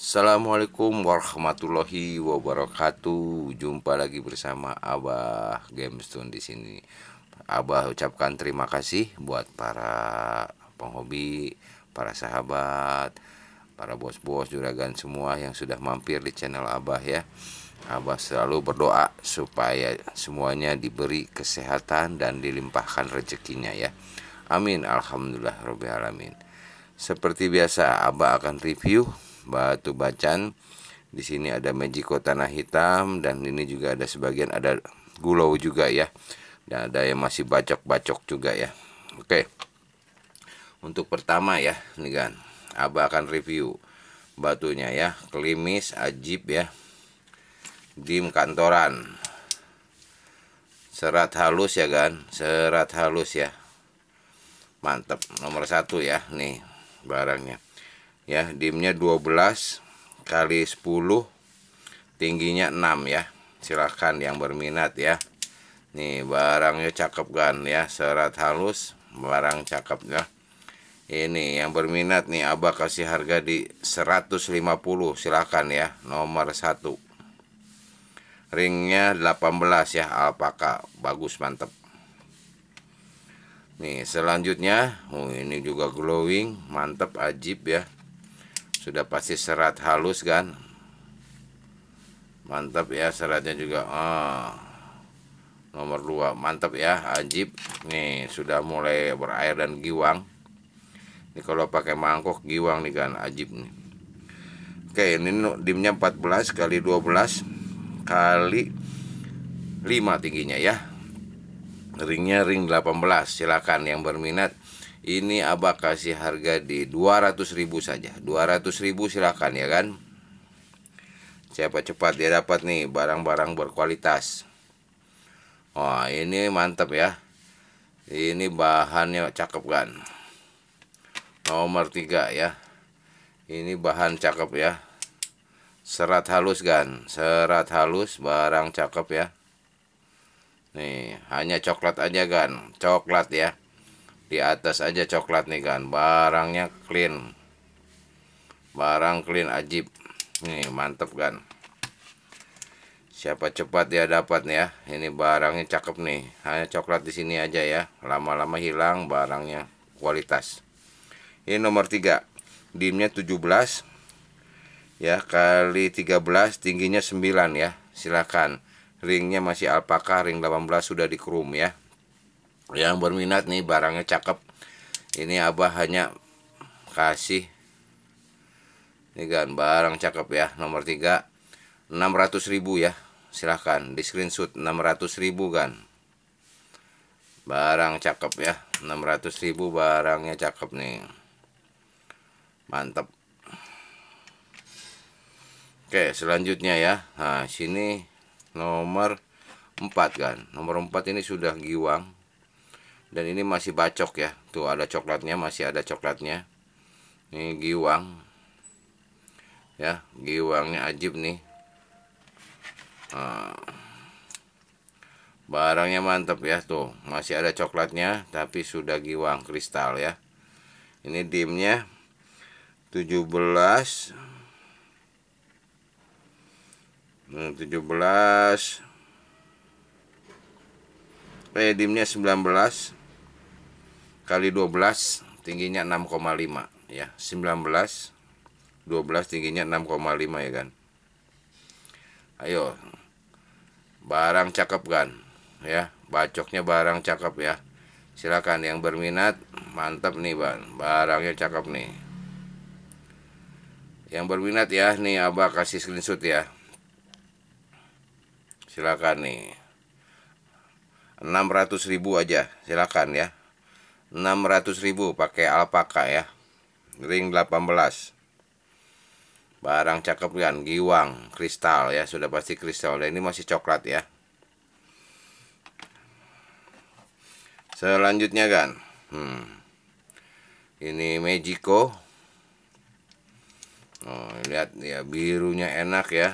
Assalamualaikum warahmatullahi wabarakatuh. Jumpa lagi bersama Abah Gamestone di sini. Abah ucapkan terima kasih buat para penghobi, para sahabat, para bos-bos juragan semua yang sudah mampir di channel Abah ya. Abah selalu berdoa supaya semuanya diberi kesehatan dan dilimpahkan rezekinya ya. Amin alhamdulillah alamin. Seperti biasa Abah akan review batu bacan. Di sini ada magico tanah hitam dan ini juga ada sebagian ada gulau juga ya. Dan ada yang masih bacok-bacok juga ya. Oke. Untuk pertama ya, nih kan. Abah akan review batunya ya. Klimis ajib ya. Dim kantoran. Serat halus ya kan. Serat halus ya. Mantap. Nomor satu ya. Nih barangnya ya dimnya 12 kali 10 tingginya 6 ya silahkan yang berminat ya nih barangnya cakep kan ya serat halus barang cakepnya. ini yang berminat nih abah kasih harga di 150 silahkan ya nomor 1 ringnya 18 ya alpaka bagus mantep nih selanjutnya oh ini juga glowing mantep ajib ya sudah pasti serat halus kan mantap ya seratnya juga ah nomor dua mantap ya ajib nih sudah mulai berair dan giwang ini kalau pakai mangkok giwang nih kan ajib nih oke ini dimnya 14 kali 12 kali 5 tingginya ya ringnya ring 18 silakan yang berminat ini abah kasih harga di 200 ribu saja 200 ribu silahkan ya kan cepat-cepat dia dapat nih barang-barang berkualitas Wah ini mantap ya ini bahannya cakep kan nomor 3 ya ini bahan cakep ya serat halus kan serat halus barang cakep ya nih hanya coklat aja kan coklat ya di atas aja coklat nih kan barangnya clean barang clean ajib nih mantep kan siapa cepat dia dapat nih ya ini barangnya cakep nih hanya coklat di sini aja ya lama-lama hilang barangnya kualitas ini nomor 3 dimnya 17 ya kali 13 tingginya 9 ya silakan ringnya masih alpaka ring 18 sudah di chrome ya yang berminat nih barangnya cakep ini abah hanya kasih ini kan barang cakep ya nomor 3 600.000 ya silahkan di screenshot 600.000 kan barang cakep ya 600.000 barangnya cakep nih mantap Oke selanjutnya ya Nah sini nomor 4 kan nomor 4 ini sudah giwang dan ini masih bacok ya tuh ada coklatnya masih ada coklatnya ini giwang ya giwangnya ajib nih ah. barangnya mantap ya tuh masih ada coklatnya tapi sudah giwang kristal ya ini dimnya 17 17 hmm, eh dimnya 19 kali 12 tingginya 6,5 ya 19 12 tingginya 6,5 ya kan ayo barang cakep kan ya bacoknya barang cakep ya silakan yang berminat mantap nih bang barangnya cakep nih yang berminat ya nih abah kasih screenshot ya silakan nih ratus ribu aja silakan ya 600.000 pakai alpaka ya ring 18 barang cakep kan giwang kristal ya sudah pasti kristal dan ini masih coklat ya selanjutnya kan hmm. ini magico oh, lihat ya birunya enak ya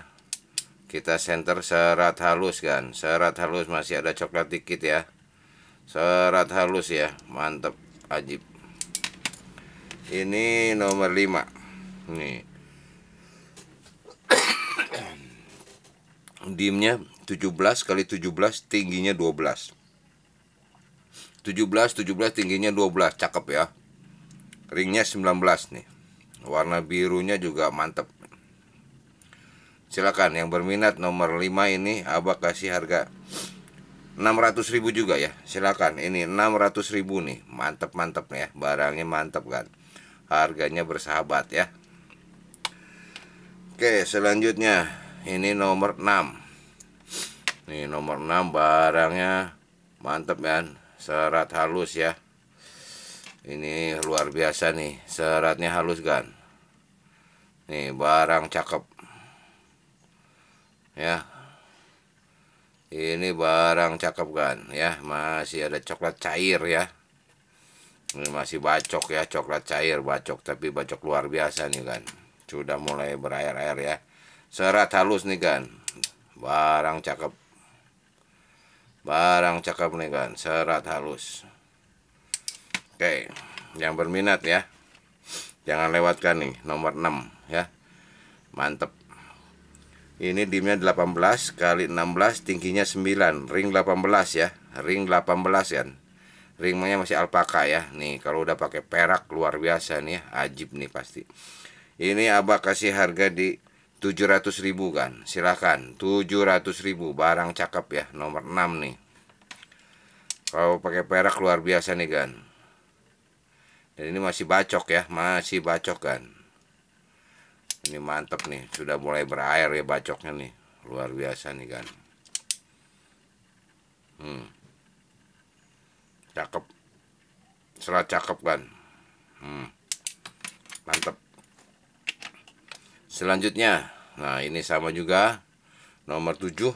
kita center serat halus kan serat halus masih ada coklat dikit ya Serat halus ya, mantep ajib. Ini nomor 5. Nih. Dimnya 17 kali 17 tingginya 12. 17 17 tingginya 12, cakep ya. Ringnya 19 nih. Warna birunya juga mantep Silakan yang berminat nomor 5 ini Abah kasih harga 600 ribu juga ya silakan ini 600 ribu nih mantep mantep nih ya barangnya mantep kan harganya bersahabat ya Oke selanjutnya ini nomor 6 nih nomor 6 barangnya mantep kan serat halus ya ini luar biasa nih seratnya halus kan nih barang cakep ya ini barang cakep kan ya masih ada coklat cair ya ini masih bacok ya coklat cair bacok tapi bacok luar biasa nih kan sudah mulai berair-air ya serat halus nih kan barang cakep barang cakep nih kan serat halus oke yang berminat ya jangan lewatkan nih nomor 6 ya mantep ini dimnya 18 kali 16 tingginya 9 Ring 18 ya Ring 18 kan Ringnya masih alpaka ya Nih kalau udah pakai perak luar biasa nih ya. Ajib nih pasti Ini abah kasih harga di 700 ribu kan Silahkan 700 ribu barang cakep ya Nomor 6 nih Kalau pakai perak luar biasa nih kan Dan ini masih bacok ya Masih bacok kan ini mantep nih sudah mulai berair ya bacoknya nih luar biasa nih kan hmm. cakep serat cakep kan hmm. mantep selanjutnya nah ini sama juga nomor 7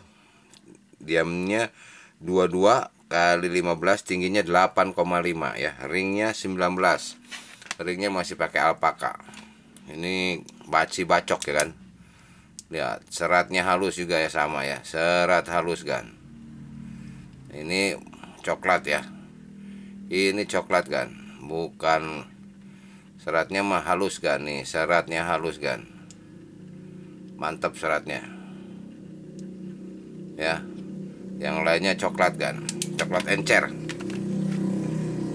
diamnya 22 kali 15 tingginya 8,5 ya ringnya 19 ringnya masih pakai alpaka ini baci bacok ya kan lihat ya, seratnya halus juga ya sama ya serat halus kan ini coklat ya ini coklat kan bukan seratnya mah halus kan nih seratnya halus kan mantap seratnya ya yang lainnya coklat kan coklat encer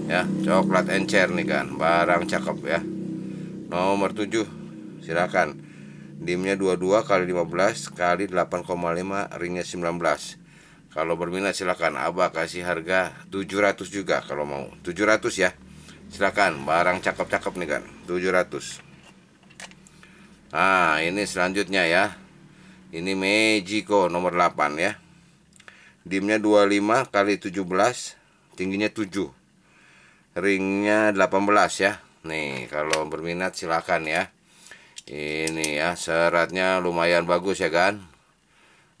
ya coklat encer nih kan barang cakep ya nomor 7 silakan dimnya 22 kali 15 kali 8,5 ringnya 19 kalau berminat silakan Abah kasih harga 700 juga kalau mau 700 ya silakan barang cakep-cakep nih kan 700 Nah ini selanjutnya ya Ini Mejiko nomor 8 ya Dimnya 25 kali 17 Tingginya 7 Ringnya 18 ya Nih kalau berminat silakan ya ini ya seratnya lumayan bagus ya kan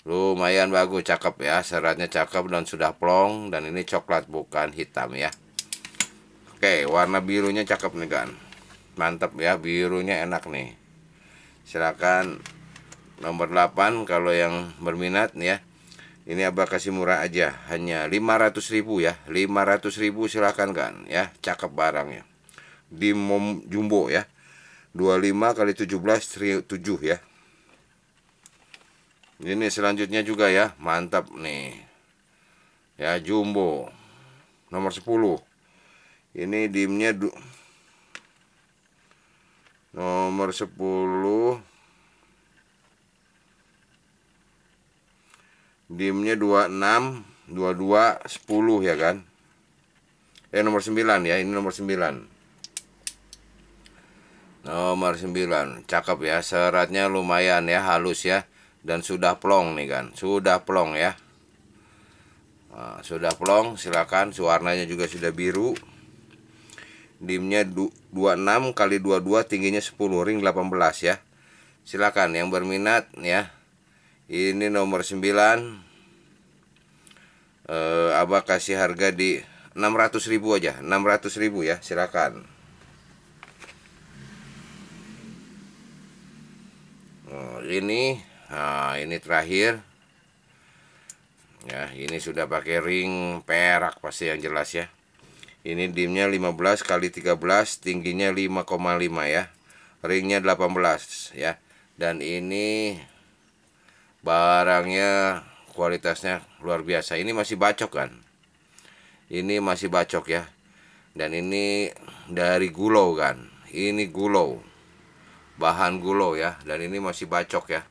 lumayan bagus cakep ya seratnya cakep dan sudah plong dan ini coklat bukan hitam ya oke warna birunya cakep nih kan mantap ya birunya enak nih silakan nomor 8 kalau yang berminat nih ya ini abah kasih murah aja hanya 500 ribu ya 500 ribu silahkan kan ya cakep barangnya di mom jumbo ya 25 kali 17 7 ya ini selanjutnya juga ya mantap nih ya jumbo nomor 10 ini dimnya nomor 10 dimnya 26 22 10 ya kan eh nomor 9 ya ini nomor 9 Nomor 9. Cakep ya. Seratnya lumayan ya, halus ya. Dan sudah plong nih kan. Sudah plong ya. Nah, sudah plong, silakan. Warnanya juga sudah biru. Dimnya 26 kali 22 tingginya 10 ring 18 ya. Silakan yang berminat ya. Ini nomor 9. Eh, Abah kasih harga di 600 ribu aja. 600 ribu ya, silakan. ini nah, ini terakhir ya ini sudah pakai ring perak pasti yang jelas ya ini dimnya 15 kali 13 tingginya 5,5 ya ringnya 18 ya dan ini barangnya kualitasnya luar biasa ini masih bacok kan ini masih bacok ya dan ini dari gulau kan ini gulau bahan gulo ya dan ini masih bacok ya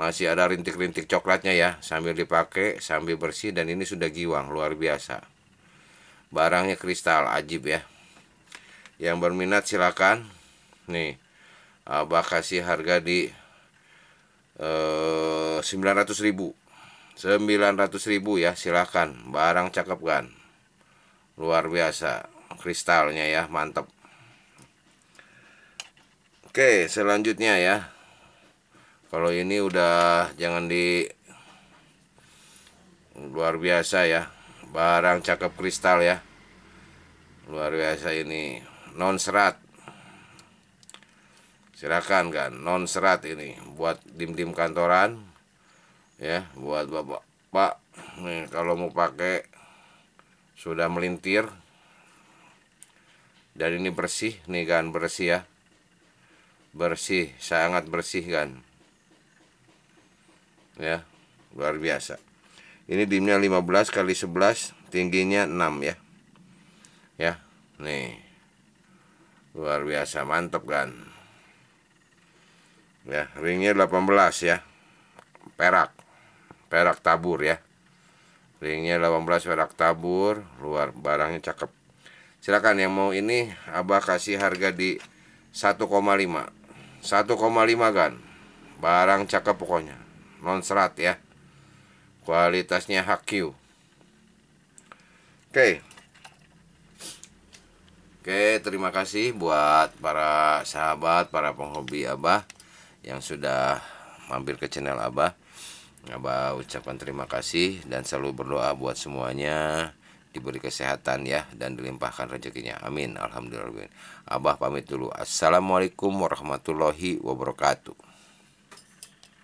masih ada rintik-rintik coklatnya ya sambil dipakai sambil bersih dan ini sudah giwang luar biasa barangnya kristal ajib ya yang berminat silakan nih abah kasih harga di eh, sembilan ratus ribu sembilan ribu ya silakan barang cakep kan luar biasa kristalnya ya mantap Oke, selanjutnya ya. Kalau ini udah jangan di luar biasa ya. Barang cakep kristal ya. Luar biasa ini non serat. Silahkan kan non serat ini buat dim-dim kantoran ya, buat Bapak. Pak, nih kalau mau pakai sudah melintir dan ini bersih nih kan bersih ya bersih, sangat bersih kan. Ya, luar biasa. Ini dimnya 15 kali 11, tingginya 6 ya. Ya, nih. Luar biasa, mantap kan. Ya, ringnya 18 ya. Perak. Perak tabur ya. Ringnya 18 perak tabur, luar barangnya cakep. Silakan yang mau ini Abah kasih harga di 1,5 1,5 gan barang cakep pokoknya non serat ya kualitasnya HQ oke okay. Oke, terima kasih buat para sahabat, para penghobi Abah yang sudah mampir ke channel Abah. Abah ucapkan terima kasih dan selalu berdoa buat semuanya diberi kesehatan ya dan dilimpahkan rezekinya. Amin. Alhamdulillah. Abah pamit dulu. Assalamualaikum warahmatullahi wabarakatuh.